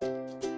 Thank you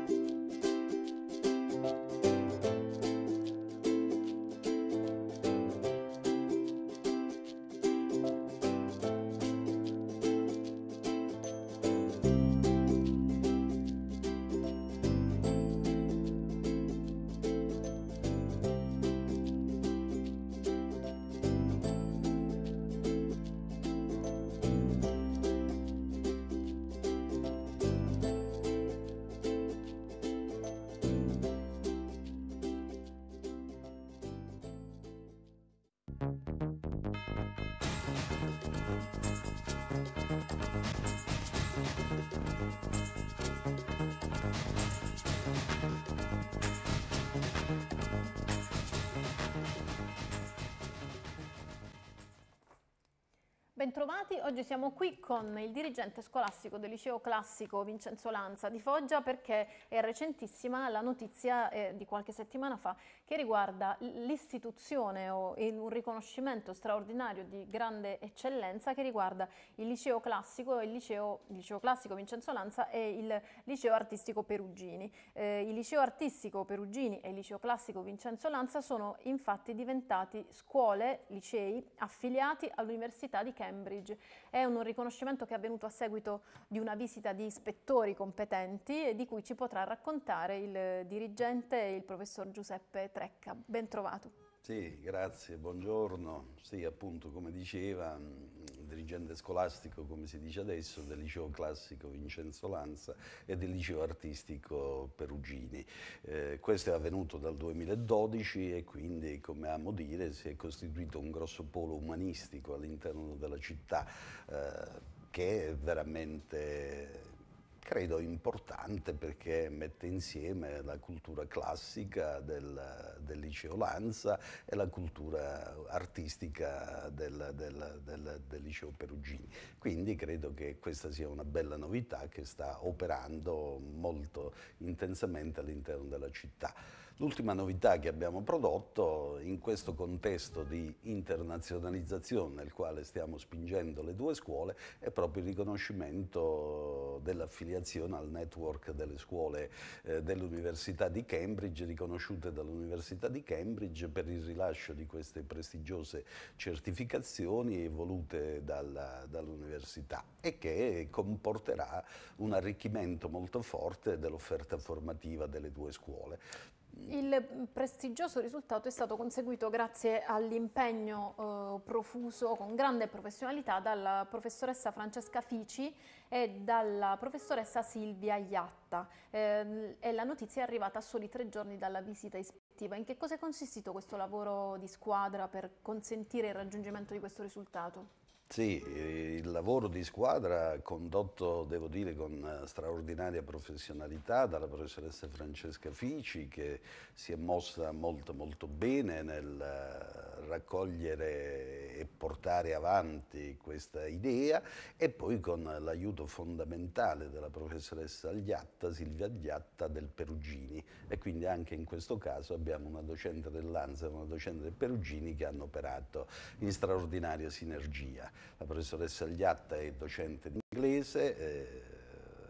Bentrovati, oggi siamo qui con il dirigente scolastico del liceo classico Vincenzo Lanza di Foggia perché è recentissima la notizia eh, di qualche settimana fa che riguarda l'istituzione o un riconoscimento straordinario di grande eccellenza che riguarda il liceo classico, il liceo, il liceo classico Vincenzo Lanza e il liceo artistico Perugini. Eh, il liceo artistico Perugini e il liceo classico Vincenzo Lanza sono infatti diventati scuole, licei affiliati all'Università di Cambridge Cambridge. È un riconoscimento che è avvenuto a seguito di una visita di ispettori competenti e di cui ci potrà raccontare il dirigente, il professor Giuseppe Trecca. Ben trovato. Sì, grazie, buongiorno. Sì, appunto, come diceva, dirigente scolastico, come si dice adesso, del liceo classico Vincenzo Lanza e del liceo artistico Perugini. Eh, questo è avvenuto dal 2012 e quindi, come amo dire, si è costituito un grosso polo umanistico all'interno della città eh, che è veramente credo importante perché mette insieme la cultura classica del, del liceo Lanza e la cultura artistica del, del, del, liceo Perugini. Quindi credo che questa sia una bella novità che sta operando molto intensamente all'interno della città. L'ultima novità che abbiamo prodotto in questo contesto di internazionalizzazione nel quale stiamo spingendo le due scuole è proprio il riconoscimento dell'affiliazione al network delle scuole eh, dell'Università di Cambridge, riconosciute dall'Università di Cambridge per il rilascio di queste prestigiose certificazioni volute dall'Università dall e che comporterà un arricchimento molto forte dell'offerta formativa delle due scuole. Il prestigioso risultato è stato conseguito grazie all'impegno eh, profuso con grande professionalità dalla professoressa Francesca Fici e dalla professoressa Silvia Iatta. Eh, e la notizia è arrivata a soli tre giorni dalla visita ispettiva. In che cosa è consistito questo lavoro di squadra per consentire il raggiungimento di questo risultato? Sì, il lavoro di squadra condotto, devo dire, con eh, straordinaria professionalità dalla professoressa Francesca Fici che si è mossa molto molto bene nel raccogliere e portare avanti questa idea e poi con l'aiuto fondamentale della professoressa Gliatta, Silvia Gliatta del Perugini e quindi anche in questo caso abbiamo una docente dell'Anza e una docente del Perugini che hanno operato in straordinaria sinergia. La professoressa Gliatta è docente di inglese, eh,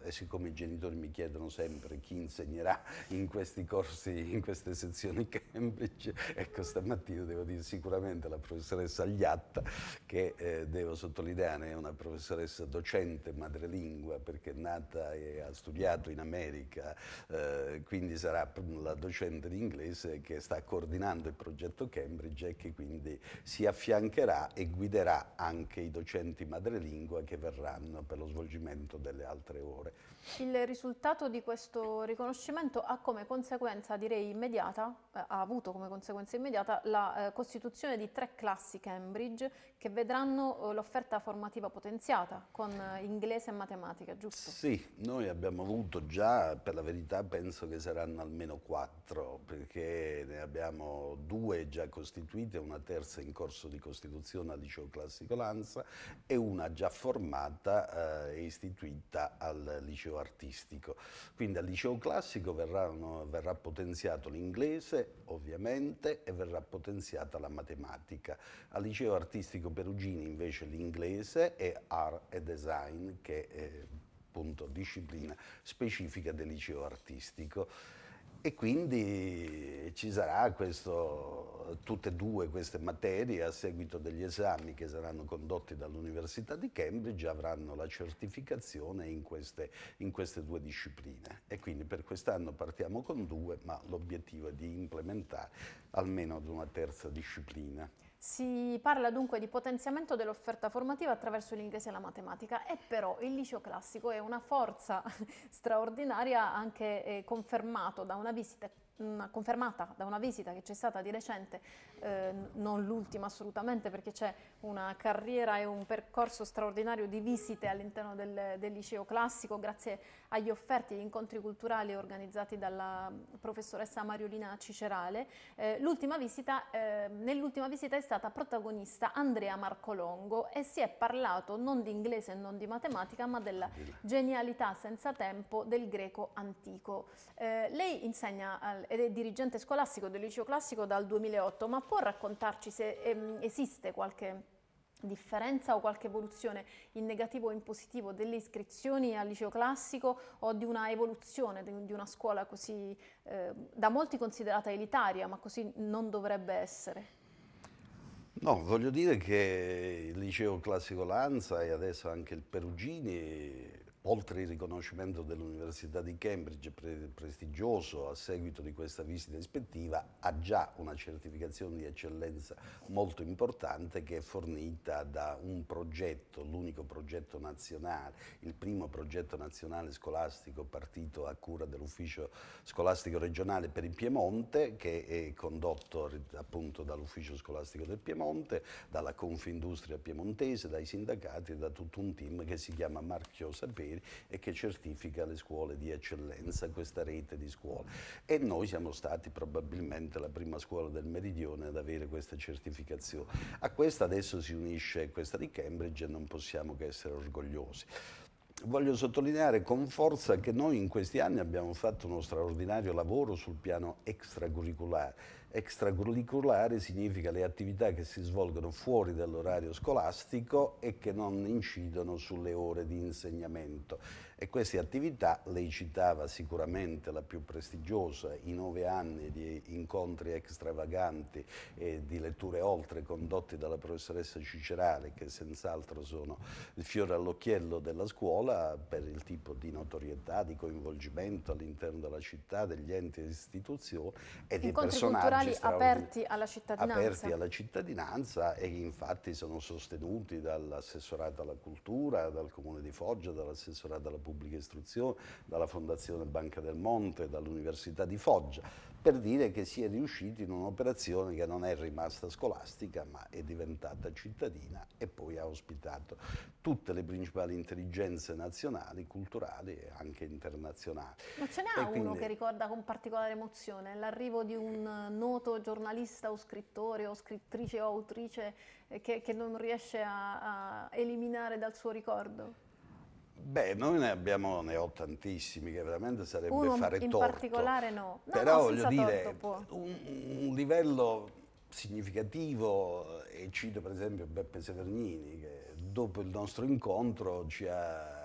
e siccome i genitori mi chiedono sempre chi insegnerà in questi corsi, in queste sezioni Cambridge, ecco stamattina devo dire sicuramente la professoressa Agliatta che eh, devo sottolineare è una professoressa docente madrelingua perché è nata e ha studiato in America, eh, quindi sarà la docente di inglese che sta coordinando il progetto Cambridge e che quindi si affiancherà e guiderà anche i docenti madrelingua che verranno per lo svolgimento delle altre ore valore. Il risultato di questo riconoscimento ha come conseguenza, direi immediata, eh, ha avuto come conseguenza immediata la eh, costituzione di tre classi Cambridge che vedranno eh, l'offerta formativa potenziata con eh, inglese e matematica, giusto? Sì, noi abbiamo avuto già, per la verità penso che saranno almeno quattro, perché ne abbiamo due già costituite, una terza in corso di costituzione al liceo classico Lanza e una già formata eh, e istituita al liceo artistico. Quindi al liceo classico verranno, verrà potenziato l'inglese, ovviamente, e verrà potenziata la matematica. Al liceo artistico Perugini invece l'inglese e art e design che è appunto disciplina specifica del liceo artistico. E quindi ci sarà questo, tutte e due queste materie a seguito degli esami che saranno condotti dall'Università di Cambridge avranno la certificazione in queste, in queste due discipline. E quindi per quest'anno partiamo con due, ma l'obiettivo è di implementare almeno ad una terza disciplina. Si parla dunque di potenziamento dell'offerta formativa attraverso l'inglese e la matematica e però il liceo classico è una forza straordinaria anche eh, confermato da una visita mh, confermata da una visita che c'è stata di recente, eh, non l'ultima assolutamente perché c'è una carriera e un percorso straordinario di visite all'interno del, del, liceo classico grazie agli offerti e agli incontri culturali organizzati dalla mm, professoressa Mariolina Cicerale. Eh, l'ultima visita, eh, nell'ultima visita è stata protagonista Andrea Marcolongo e si è parlato non di inglese e non di matematica ma della genialità senza tempo del greco antico. Eh, lei insegna al ed è dirigente scolastico del liceo classico dal 2008, ma può raccontarci se ehm, esiste qualche differenza o qualche evoluzione in negativo o in positivo delle iscrizioni al liceo classico o di una evoluzione di una scuola così eh, da molti considerata elitaria, ma così non dovrebbe essere? No, voglio dire che il liceo classico Lanza e adesso anche il Perugini Oltre il riconoscimento dell'Università di Cambridge, pre prestigioso a seguito di questa visita ispettiva, ha già una certificazione di eccellenza molto importante che è fornita da un progetto, l'unico progetto nazionale, il primo progetto nazionale scolastico partito a cura dell'Ufficio Scolastico Regionale per il Piemonte, che è condotto appunto dall'Ufficio Scolastico del Piemonte, dalla Confindustria Piemontese, dai sindacati e da tutto un team che si chiama Marchio Sapere ieri e che certifica le scuole di eccellenza, questa rete di scuole. E noi siamo stati probabilmente la prima scuola del Meridione ad avere questa certificazione. A questa adesso si unisce questa di Cambridge e non possiamo che essere orgogliosi voglio sottolineare con forza che noi in questi anni abbiamo fatto uno straordinario lavoro sul piano extracurriculare Extracurriculare significa le attività che si svolgono fuori dall'orario scolastico e che non incidono sulle ore di insegnamento. E queste attività, lei citava sicuramente la più prestigiosa, i nove anni di incontri extravaganti e di letture oltre condotti dalla professoressa Cicerale, che senz'altro sono il fiore all'occhiello della scuola per il tipo di notorietà, di coinvolgimento all'interno della città, degli enti e istituzioni e di personaggi culturali aperti alla cittadinanza. Aperti alla cittadinanza e infatti sono sostenuti dall'assessorato alla cultura, dal comune di Foggia, dall'assessorato alla pubblica pubblica istruzione, dalla Fondazione Banca del Monte, dall'Università di Foggia, per dire che si è riusciti in un'operazione che non è rimasta scolastica ma è diventata cittadina e poi ha ospitato tutte le principali intelligenze nazionali, culturali e anche internazionali. Ma ce n'è uno che ricorda con particolare emozione l'arrivo di un noto giornalista o scrittore o scrittrice o autrice eh, che, che non riesce a, a eliminare dal suo ricordo? Beh, noi ne abbiamo, ne ho tantissimi, che veramente sarebbe Uno fare in torto. in particolare no. no Però no, voglio dire, un, un, livello significativo, e cito per esempio Beppe Severnini, che dopo il nostro incontro ci ha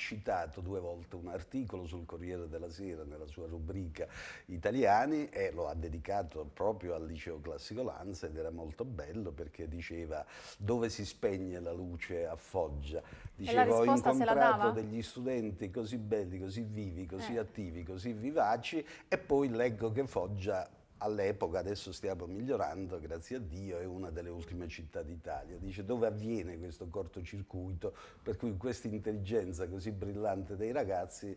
citato due volte un articolo sul Corriere della Sera nella sua rubrica Italiani e lo ha dedicato proprio al liceo classico Lanza ed era molto bello perché diceva dove si spegne la luce a Foggia. Dicevo, ho incontrato degli studenti così belli, così vivi, così eh. attivi, così vivaci e poi leggo che Foggia all'epoca, adesso stiamo migliorando, grazie a Dio, è una delle ultime città d'Italia. Dice dove avviene questo cortocircuito per cui questa intelligenza così brillante dei ragazzi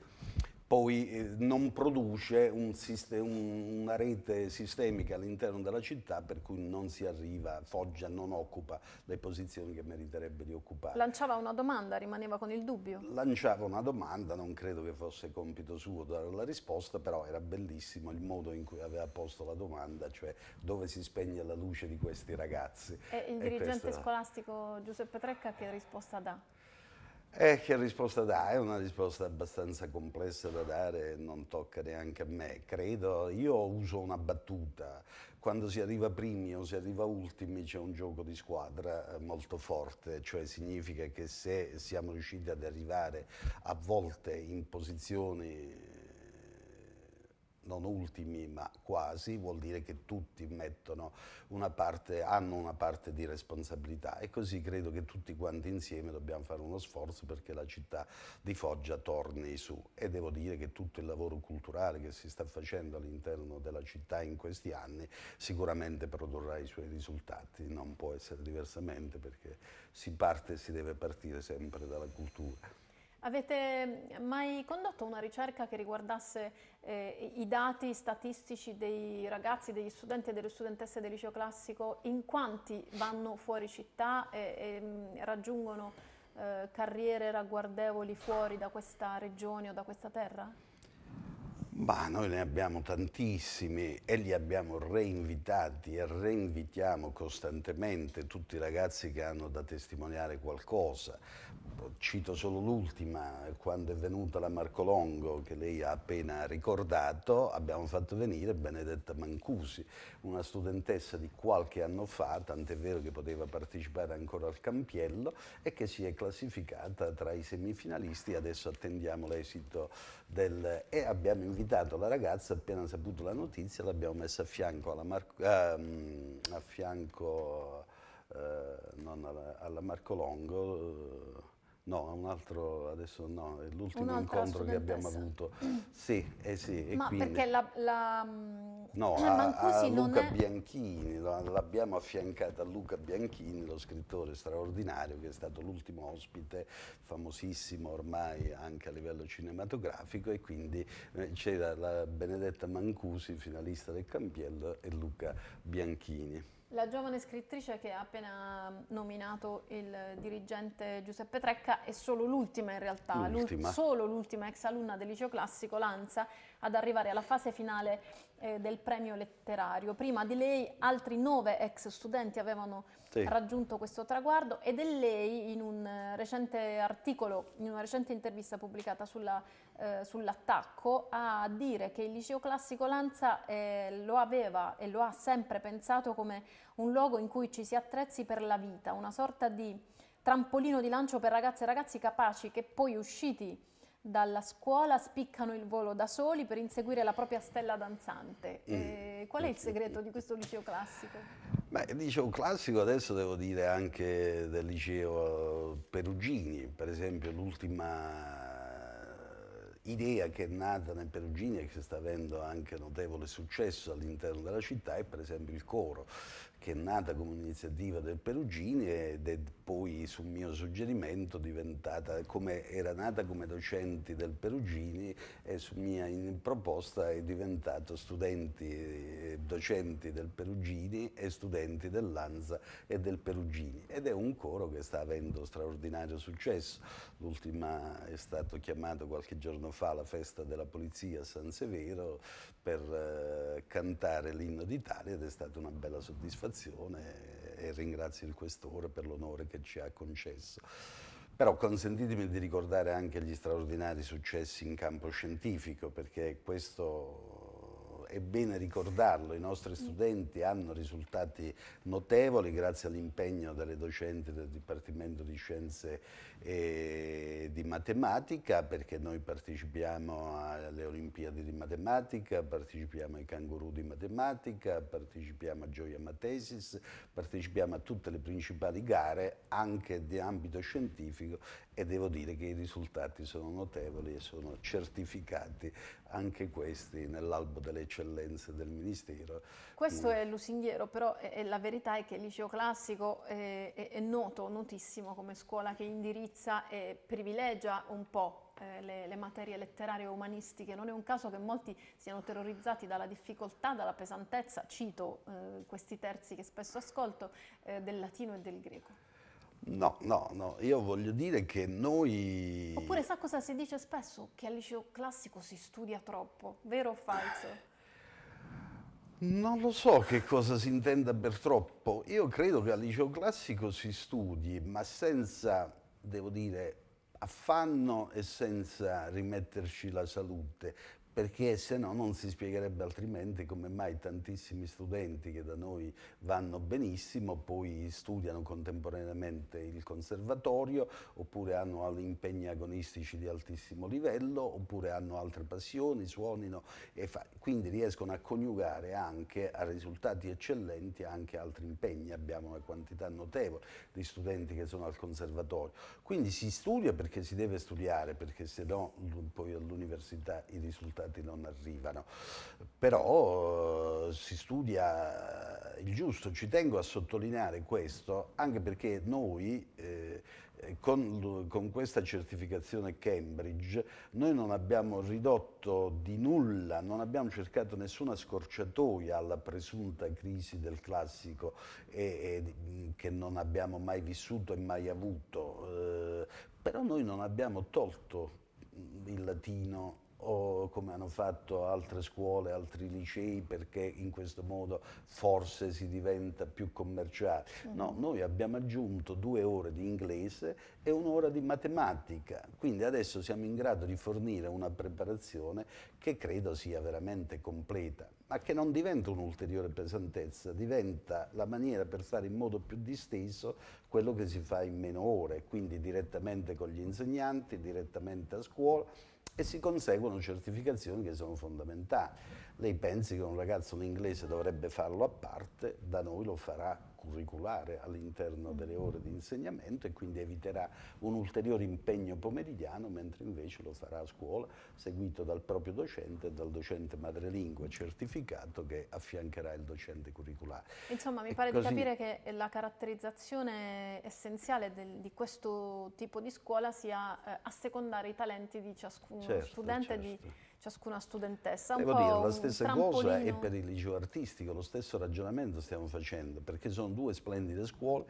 poi eh, non produce un una rete sistemica all'interno della città per cui non si arriva, Foggia non occupa le posizioni che meriterebbe di occupare. Lanciava una domanda, rimaneva con il dubbio? Lanciava una domanda, non credo che fosse compito suo dare la risposta, però era bellissimo il modo in cui aveva posto la domanda, cioè dove si spegne la luce di questi ragazzi. E il dirigente e questa... scolastico Giuseppe Trecca che risposta dà? Eh, che risposta dà? È una risposta abbastanza complessa da dare, non tocca neanche a me. Credo, io uso una battuta, quando si arriva primi o si arriva ultimi c'è un gioco di squadra eh, molto forte, cioè significa che se siamo riusciti ad arrivare a volte in posizioni non ultimi ma quasi, vuol dire che tutti mettono una parte, hanno una parte di responsabilità e così credo che tutti quanti insieme dobbiamo fare uno sforzo perché la città di Foggia torni su e devo dire che tutto il lavoro culturale che si sta facendo all'interno della città in questi anni sicuramente produrrà i suoi risultati, non può essere diversamente perché si parte e si deve partire sempre dalla cultura. Avete mai condotto una ricerca che riguardasse eh, i dati statistici dei ragazzi, degli studenti e delle studentesse del liceo classico, in quanti vanno fuori città e, e mm, raggiungono eh, carriere ragguardevoli fuori da questa regione o da questa terra? Ma noi ne abbiamo tantissimi e li abbiamo reinvitati e reinvitiamo costantemente tutti i ragazzi che hanno da testimoniare qualcosa. Cito solo l'ultima, quando è venuta la Marco Longo, che lei ha appena ricordato, abbiamo fatto venire Benedetta Mancusi, una studentessa di qualche anno fa, tant'è vero che poteva partecipare ancora al Campiello e che si è classificata tra i semifinalisti, adesso attendiamo l'esito del... e abbiamo invitato invitato la ragazza, appena saputo la notizia, l'abbiamo messa a fianco alla Marco, eh, a fianco, eh, alla, alla Marco Longo eh, No, un altro, adesso no, è l'ultimo incontro che abbiamo avuto. Sì, eh sì. Ma quindi, perché la, la no, eh, a, a Luca è... Bianchini, l'abbiamo affiancata a Luca Bianchini, lo scrittore straordinario che è stato l'ultimo ospite, famosissimo ormai anche a livello cinematografico e quindi eh, c'era la Benedetta Mancusi, finalista del Campiello, e Luca Bianchini. La giovane scrittrice che ha appena nominato il dirigente Giuseppe Trecca è solo l'ultima in realtà, l'ultima. L'ult- solo l'ultima ex alunna del liceo classico Lanza ad arrivare alla fase finale eh, del premio letterario. Prima di lei altri nove ex studenti avevano sì. raggiunto questo traguardo ed è lei in un eh, recente articolo, in una recente intervista pubblicata eh, sull'attacco, eh, sull a dire che il liceo classico Lanza eh, lo aveva e lo ha sempre pensato come un luogo in cui ci si attrezzi per la vita, una sorta di trampolino di lancio per ragazze e ragazzi capaci che poi usciti dalla scuola spiccano il volo da soli per inseguire la propria stella danzante. Mm. E qual è il mm. segreto di questo liceo classico? Beh, il liceo classico adesso devo dire anche del liceo Perugini, per esempio l'ultima idea che è nata nel Perugini e che sta avendo anche notevole successo all'interno della città è per esempio il coro, che è nata come un'iniziativa del Perugini ed è poi su mio suggerimento diventata come era nata come docenti del Perugini e su mia proposta è diventato studenti eh, docenti del Perugini e studenti dell'Anza e del Perugini ed è un coro che sta avendo straordinario successo l'ultima è stato chiamato qualche giorno fa alla festa della polizia a San Severo per eh, cantare l'inno d'Italia ed è stata una bella soddisfazione e ringrazio il Questore per l'onore che ci ha concesso. Però consentitemi di ricordare anche gli straordinari successi in campo scientifico, perché questo è bene ricordarlo, i nostri studenti hanno risultati notevoli grazie all'impegno delle docenti del Dipartimento di Scienze e di Matematica, perché noi partecipiamo alle Olimpiadi di Matematica, partecipiamo ai Canguru di Matematica, partecipiamo a Gioia Matesis, partecipiamo a tutte le principali gare anche di ambito scientifico e devo dire che i risultati sono notevoli e sono certificati anche questi nell'albo delle eccellenze del Ministero. Questo mm. è lusinghiero, però è, è la verità è che il liceo classico eh, è, è, noto, notissimo come scuola che indirizza e privilegia un po'. Eh, le, le, materie letterarie e umanistiche. Non è un caso che molti siano terrorizzati dalla difficoltà, dalla pesantezza, cito eh, questi terzi che spesso ascolto, eh, del latino e del greco. No, no, no, io voglio dire che noi... Oppure sa cosa si dice spesso? Che al liceo classico si studia troppo, vero o falso? Non lo so che cosa si intenda per troppo. Io credo che al liceo classico si studi, ma senza, devo dire, affanno e senza rimetterci la salute perché se no non si spiegherebbe altrimenti come mai tantissimi studenti che da noi vanno benissimo poi studiano contemporaneamente il conservatorio oppure hanno impegni agonistici di altissimo livello oppure hanno altre passioni, suonino e quindi riescono a coniugare anche a risultati eccellenti anche altri impegni, abbiamo una quantità notevole di studenti che sono al conservatorio, quindi si studia perché si deve studiare perché se no poi all'università i risultati stati non arrivano, però eh, si studia il giusto, ci tengo a sottolineare questo anche perché noi eh, con, con, questa certificazione Cambridge noi non abbiamo ridotto di nulla, non abbiamo cercato nessuna scorciatoia alla presunta crisi del classico e, e, mm, che non abbiamo mai vissuto e mai avuto, eh, però noi non abbiamo tolto mm, il latino o come hanno fatto altre scuole, altri licei, perché in questo modo forse si diventa più commerciale. Mm. No, noi abbiamo aggiunto due ore di inglese e un'ora di matematica, quindi adesso siamo in grado di fornire una preparazione che credo sia veramente completa, ma che non diventa un'ulteriore pesantezza, diventa la maniera per fare in modo più disteso quello che si fa in meno ore, quindi direttamente con gli insegnanti, direttamente a scuola e si conseguono certificazioni che sono fondamentali. Lei pensi che un ragazzo in inglese dovrebbe farlo a parte, da noi lo farà curriculare all'interno delle ore di insegnamento e quindi eviterà un ulteriore impegno pomeridiano, mentre invece lo farà a scuola, seguito dal proprio docente e dal docente madrelingua certificato che affiancherà il docente curriculare. Insomma, mi pare così... di capire che la caratterizzazione essenziale del, di questo tipo di scuola sia eh, assecondare i talenti di ciascuno certo, studente certo. Di ciascuna studentessa. Un eh, dire, la stessa cosa è per il liceo artistico, lo stesso ragionamento stiamo facendo, perché sono due splendide scuole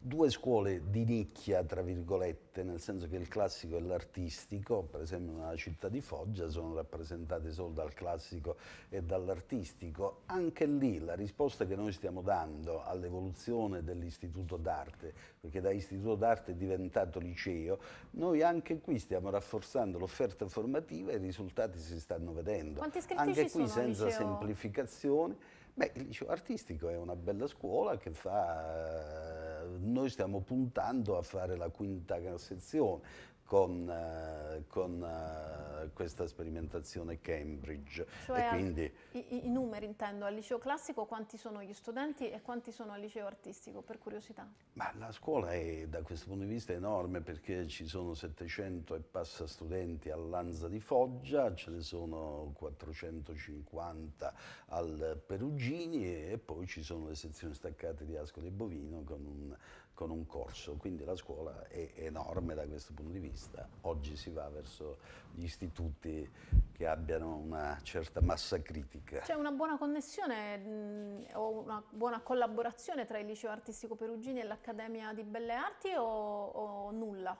due scuole di nicchia, tra virgolette, nel senso che il classico e l'artistico, per esempio nella città di Foggia, sono rappresentate solo dal classico e dall'artistico. Anche lì la risposta che noi stiamo dando all'evoluzione dell'istituto d'arte, perché da istituto d'arte è diventato liceo, noi anche qui stiamo rafforzando l'offerta formativa e i risultati si stanno vedendo. Quanti anche qui senza liceo? semplificazioni. Beh, il liceo artistico è una bella scuola che fa noi stiamo puntando a fare la quinta sezione, con, eh, con eh, questa sperimentazione Cambridge. Cioè, quindi... i, i numeri intendo, al liceo classico quanti sono gli studenti e quanti sono al liceo artistico, per curiosità? Ma la scuola è da questo punto di vista enorme perché ci sono 700 e passa studenti all'Anza di Foggia, ce ne sono 450 al Perugini e poi ci sono le sezioni staccate di Ascoli e Bovino con un con un corso, quindi la scuola è enorme da questo punto di vista. Oggi si va verso gli istituti che abbiano una certa massa critica. C'è una buona connessione mh, mm, o una buona collaborazione tra il liceo artistico perugini e l'Accademia di Belle Arti o, o nulla?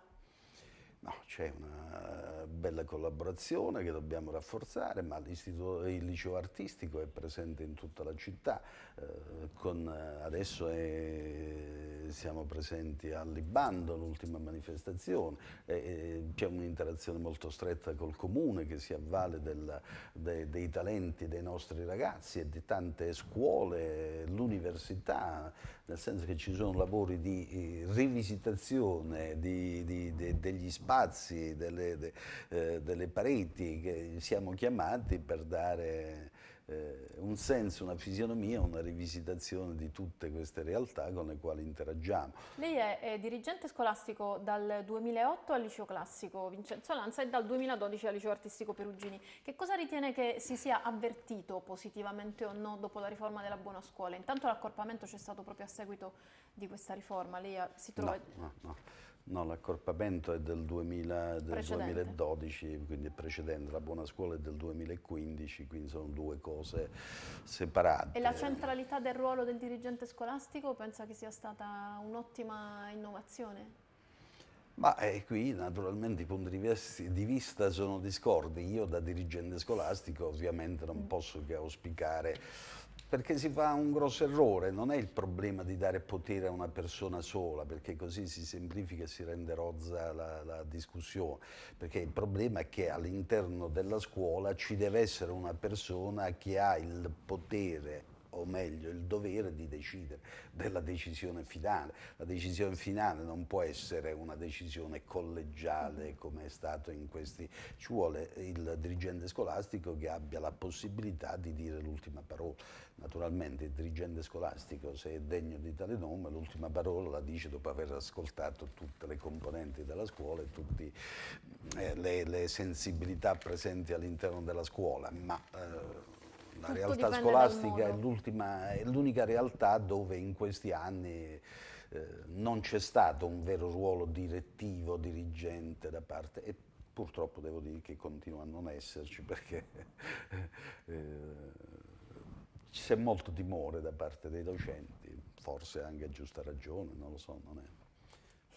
No, c'è una eh, bella collaborazione che dobbiamo rafforzare, ma il liceo artistico è presente in tutta la città. Eh, con, eh, adesso è, siamo presenti a Libando, l'ultima manifestazione, eh, eh, c'è un'interazione molto stretta col comune che si avvale del, de, dei talenti dei nostri ragazzi e di tante scuole, l'università, nel senso che ci sono lavori di rivisitazione di, di, de, degli spazi spazi, delle, de, eh, delle pareti che siamo chiamati per dare eh, un senso, una fisionomia, una rivisitazione di tutte queste realtà con le quali interagiamo. Lei è, è dirigente scolastico dal 2008 al liceo classico Vincenzo Lanza e dal 2012 al liceo artistico Perugini. Che cosa ritiene che si sia avvertito positivamente o no dopo la riforma della buona scuola? Intanto l'accorpamento c'è stato proprio a seguito di questa riforma, lei si trova... No, no, no. No, l'accorpamento è del, 2000, del 2012, quindi è precedente, la buona scuola è del 2015, quindi sono due cose separate. E la centralità del ruolo del dirigente scolastico pensa che sia stata un'ottima innovazione? Ma eh, qui naturalmente i punti di vista sono discordi. Io da dirigente scolastico ovviamente non mm. posso che auspicare perché si fa un grosso errore, non è il problema di dare potere a una persona sola, perché così si semplifica e si rende rozza la, la discussione, perché il problema è che all'interno della scuola ci deve essere una persona che ha il potere o meglio il dovere di decidere della decisione finale. La decisione finale non può essere una decisione collegiale come è stato in questi, ci vuole il dirigente scolastico che abbia la possibilità di dire l'ultima parola. Naturalmente il dirigente scolastico se è degno di tale nome l'ultima parola la dice dopo aver ascoltato tutte le componenti della scuola e tutte eh, le, le sensibilità presenti all'interno della scuola, ma eh, la realtà scolastica è, è l'unica realtà dove in questi anni eh, non c'è stato un vero ruolo direttivo, dirigente da parte, e purtroppo devo dire che continua a non esserci perché eh, c'è molto timore da parte dei docenti, forse anche a giusta ragione, non lo so, non è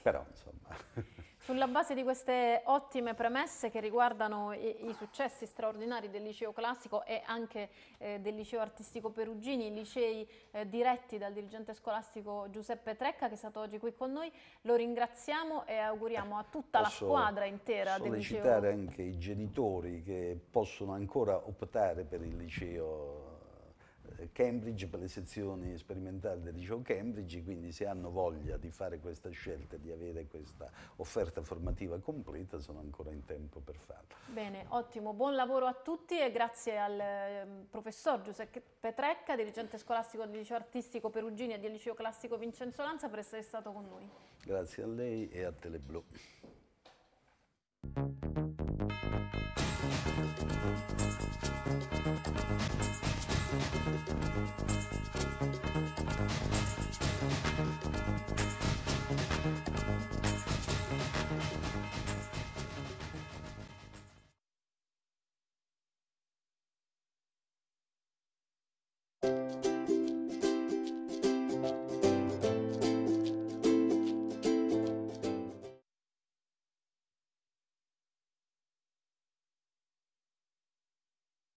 però insomma... Sulla base di queste ottime premesse che riguardano i, i successi straordinari del liceo classico e anche eh, del liceo artistico Perugini, licei eh, diretti dal dirigente scolastico Giuseppe Trecca che è stato oggi qui con noi, lo ringraziamo e auguriamo a tutta posso, la squadra intera del liceo. Sollecitare anche i genitori che possono ancora optare per il liceo Cambridge per le sezioni sperimentali del liceo Cambridge, quindi se hanno voglia di fare questa scelta, di avere questa offerta formativa completa, sono ancora in tempo per farlo. Bene, ottimo, buon lavoro a tutti e grazie al ehm, professor Giuseppe Petrecca, dirigente scolastico del liceo artistico Perugini e del liceo classico Vincenzo Lanza per essere stato con noi. Grazie a lei e a Teleblu. Thank